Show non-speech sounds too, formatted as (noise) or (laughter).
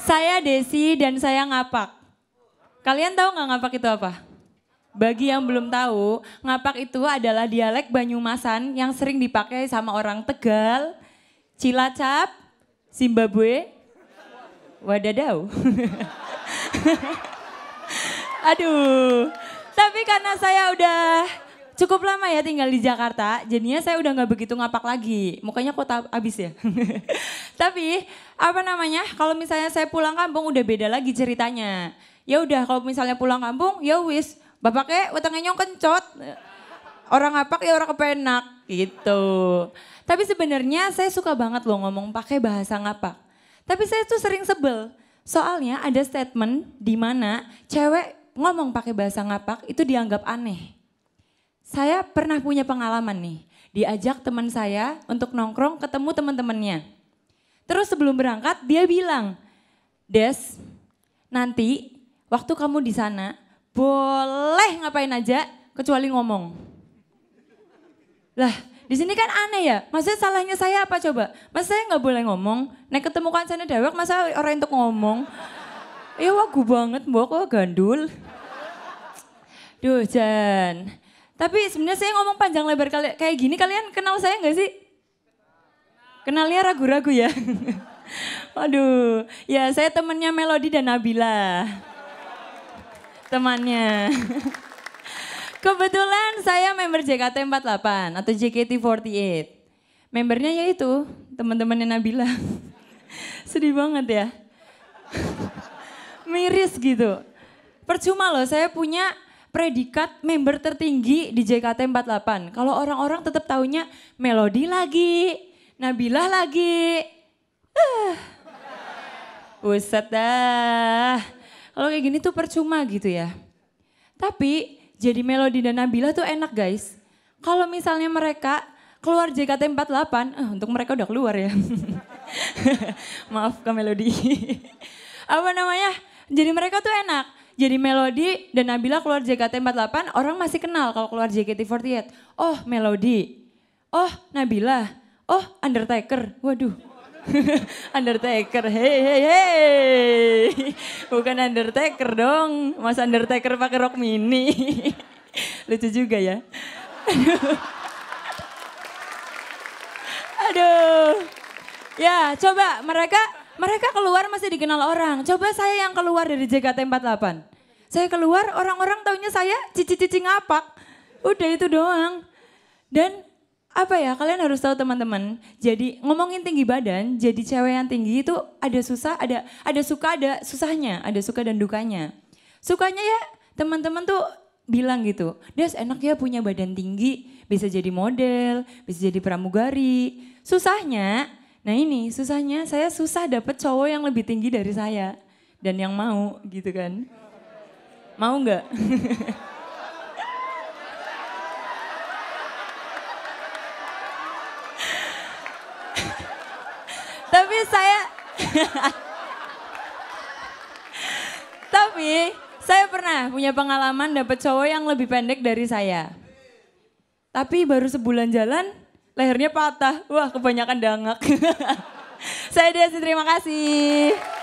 Saya Desi dan saya ngapak. Kalian tahu nggak ngapak itu apa? Bagi yang belum tahu, ngapak itu adalah dialek Banyumasan yang sering dipakai sama orang Tegal, Cilacap, Zimbabwe, Wadadau. (laughs) Aduh, tapi karena saya udah cukup lama ya tinggal di Jakarta, jadinya saya udah nggak begitu ngapak lagi. Mukanya kota abis ya. (laughs) Tapi apa namanya? Kalau misalnya saya pulang kampung udah beda lagi ceritanya. Ya udah kalau misalnya pulang kampung, ya wis, bapaknya utangnya nyong kencot. Orang ngapak ya orang kepenak gitu. Tapi sebenarnya saya suka banget loh ngomong pakai bahasa ngapak. Tapi saya tuh sering sebel. Soalnya ada statement di mana cewek ngomong pakai bahasa ngapak itu dianggap aneh. Saya pernah punya pengalaman nih, diajak teman saya untuk nongkrong ketemu teman-temannya. Terus sebelum berangkat dia bilang, Des, nanti waktu kamu di sana boleh ngapain aja kecuali ngomong. Lah, di sini kan aneh ya. Maksudnya salahnya saya apa coba? Mas saya nggak boleh ngomong. Nek ketemu sana dewek masa orang untuk ngomong. Ya wagu banget mbok gandul. Duh Jan, tapi sebenarnya saya ngomong panjang lebar kali, kayak gini kalian kenal saya nggak sih? Kenal Kenalnya ragu-ragu ya. (laughs) Waduh, ya saya temennya Melody dan Nabila. Temannya. (laughs) Kebetulan saya member JKT48 atau JKT48. Membernya yaitu teman-temannya Nabila. (laughs) Sedih banget ya. Miris gitu. Percuma loh saya punya predikat member tertinggi di JKT 48. Kalau orang-orang tetap taunya Melodi lagi, Nabilah lagi. Uh. Buset dah. Kalau kayak gini tuh percuma gitu ya. Tapi jadi Melodi dan Nabilah tuh enak guys. Kalau misalnya mereka keluar JKT48, eh, untuk mereka udah keluar ya. (laughs) Maaf ke Melodi. (laughs) Apa namanya? Jadi mereka tuh enak jadi Melody dan Nabila keluar JKT48, orang masih kenal kalau keluar JKT48. Oh Melody, oh Nabila, oh Undertaker, waduh. (laughs) Undertaker, hei hei hei. Bukan Undertaker dong, mas Undertaker pakai rok mini. (laughs) Lucu juga ya. Aduh. (laughs) Aduh. Ya coba mereka mereka keluar masih dikenal orang. Coba saya yang keluar dari JKT48. Saya keluar, orang-orang taunya saya cici-cici ngapak. Udah itu doang. Dan apa ya, kalian harus tahu teman-teman. Jadi ngomongin tinggi badan, jadi cewek yang tinggi itu ada susah, ada ada suka, ada susahnya, ada suka dan dukanya. Sukanya ya teman-teman tuh bilang gitu, dia enak ya punya badan tinggi, bisa jadi model, bisa jadi pramugari. Susahnya, nah ini susahnya saya susah dapet cowok yang lebih tinggi dari saya dan yang mau gitu kan. Mau nggak? Tapi saya... Tapi saya pernah punya pengalaman dapat cowok yang lebih pendek dari saya. Tapi baru sebulan jalan, lehernya patah. Wah, kebanyakan dangak. (laughs) saya Desi, terima kasih.